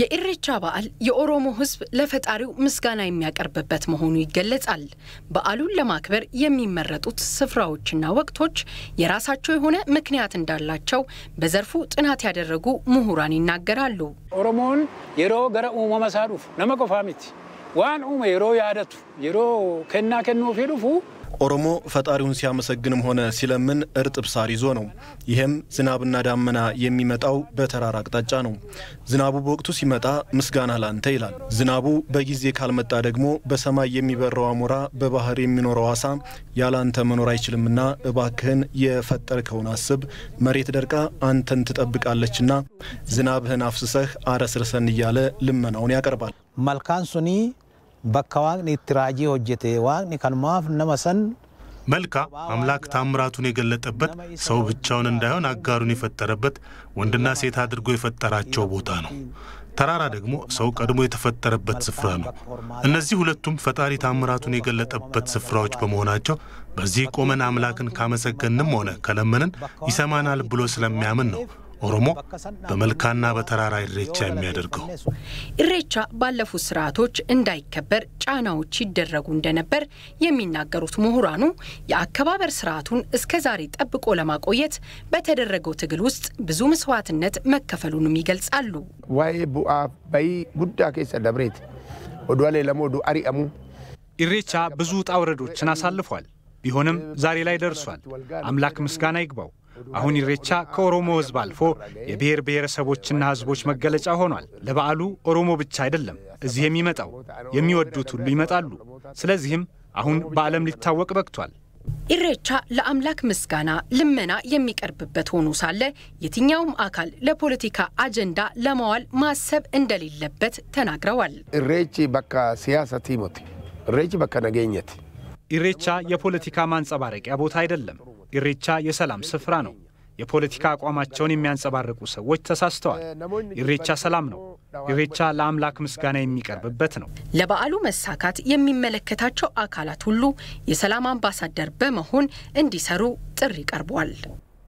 የኢሬቻ በዓል የኦሮሞ ሕዝብ ለፈጣሪው ምስጋና የሚያቀርብበት መሆኑ ይገለጻል። በዓሉን ለማክበር የሚመረጡት ስፍራዎችና ወቅቶች የራሳቸው የሆነ ምክንያት እንዳላቸው በዘርፉ ጥናት ያደረጉ ምሁራን ይናገራሉ። ኦሮሞን የሮ ገረ ኡመመ ሳዱፍ ነመ ዋን ኡመ የሮ ያደቱ የሮ ከና ከኖ ፌዱፉ ኦሮሞ ፈጣሪውን ሲያመሰግንም ሆነ ሲለምን እርጥብ ሳር ይዞ ነው። ይህም ዝናብና ዳመና የሚመጣው በተራራ አቅጣጫ ነው። ዝናቡ በወቅቱ ሲመጣ ምስጋና ላንተ ይላል። ዝናቡ በጊዜ ካልመጣ ደግሞ በሰማይ የሚበረው አሞራ፣ በባህር የሚኖረው አሳ ያላንተ መኖር አይችልምና እባክህን የፈጠርከውን አስብ። መሬት ደርቃ አንተን ትጠብቃለችና ዝናብህን አፍስሰህ አረስርሰን እያለ ልመናውን ያቀርባል። መልካን ሱኒ bakka waaqni itti raajii hojjete waaqni kanumaaf nama san መልካ አምላክ ታምራቱን የገለጠበት ሰው ብቻውን እንዳይሆን አጋሩን የፈጠረበት ወንድና ሴት አድርጎ የፈጠራቸው ቦታ ነው። ተራራ ደግሞ ሰው ቀድሞ የተፈጠረበት ስፍራ ነው። እነዚህ ሁለቱም ፈጣሪ ታምራቱን የገለጠበት ስፍራዎች በመሆናቸው በዚህ ቆመን አምላክን ካመሰገንም ሆነ ከለመንን ይሰማናል ብሎ ስለሚያምን ነው ኦሮሞ በመልካና በተራራ ኢሬቻ የሚያደርገው ኢሬቻ ባለፉት ስርዓቶች እንዳይከበር ጫናዎች ይደረጉ እንደነበር የሚናገሩት ምሁራኑ የአከባበር ስርዓቱን እስከዛሬ ጠብቆ ለማቆየት በተደረገው ትግል ውስጥ ብዙ መስዋዕትነት መከፈሉንም ይገልጻሉ። ዋይ ቡአ በይ ጉዳ ኬሰ ደብሬት ወዷሌ ለሞዱ አሪአሙ ኢሬቻ ብዙ ውጣ ውረዶችን አሳልፏል። ቢሆንም ዛሬ ላይ ደርሷል። አምላክ ምስጋና ይግባው። አሁን ኢሬቻ ከኦሮሞ ህዝብ አልፎ የብሔር ብሔረሰቦችና ህዝቦች መገለጫ ሆኗል። ለበዓሉ ኦሮሞ ብቻ አይደለም እዚህ የሚመጣው፣ የሚወዱት ሁሉ ይመጣሉ። ስለዚህም አሁን በዓለም ሊታወቅ በቅቷል። ኢሬቻ ለአምላክ ምስጋና፣ ልመና የሚቀርብበት ሆኖ ሳለ የትኛውም አካል ለፖለቲካ አጀንዳ ለማዋል ማሰብ እንደሌለበት ተናግረዋል። ኢሬቺ በካ ሲያሰቲ ሞቲ ኢሬቺ በካ ነገኘት ኢሬቻ የፖለቲካ ማንጸባረቂያ ቦታ አይደለም። ኢሬቻ የሰላም ስፍራ ነው። የፖለቲካ አቋማቸውን የሚያንጸባርቁ ሰዎች ተሳስተዋል። ኢሬቻ ሰላም ነው። ኢሬቻ ለአምላክ ምስጋና የሚቀርብበት ነው። ለበዓሉ መሳካት የሚመለከታቸው አካላት ሁሉ የሰላም አምባሳደር በመሆን እንዲሰሩ ጥሪ ቀርቧል።